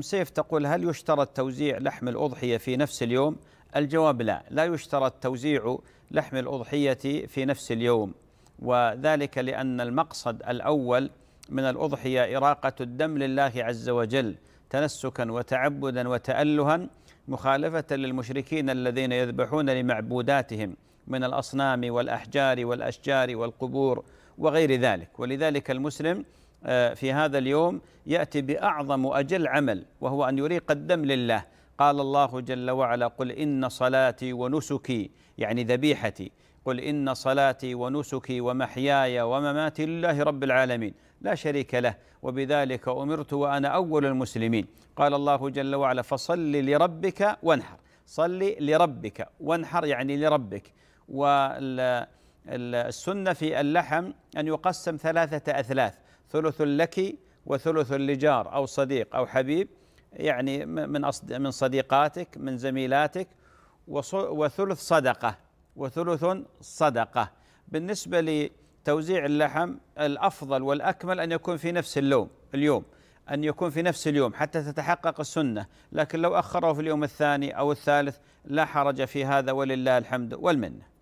سيف تقول هل يشترط توزيع لحم الأضحية في نفس اليوم؟ الجواب لا، لا يشترط توزيع لحم الأضحية في نفس اليوم، وذلك لأن المقصد الأول من الأضحية إراقة الدم لله عز وجل تنسكا وتعبدا وتألها مخالفة للمشركين الذين يذبحون لمعبوداتهم من الأصنام والأحجار والأشجار والقبور وغير ذلك، ولذلك المسلم آه، في هذا اليوم يأتي بأعظم وأجل عمل وهو أن يريق الدم لله قال الله جل وعلا قل إن صلاتي ونسكي يعني ذبيحتي قل إن صلاتي ونسكي ومحياي ومماتي لله رب العالمين لا شريك له وبذلك أمرت وأنا أول المسلمين قال الله جل وعلا فصل لربك وانحر صل لربك وانحر يعني لربك والسنة في اللحم أن يقسم ثلاثة أثلاث ثلث لك وثلث لجار أو صديق أو حبيب يعني من من صديقاتك من زميلاتك وثلث صدقة وثلث صدقة بالنسبة لتوزيع اللحم الأفضل والأكمل أن يكون في نفس اللوم اليوم أن يكون في نفس اليوم حتى تتحقق السنة لكن لو أخره في اليوم الثاني أو الثالث لا حرج في هذا ولله الحمد والمنه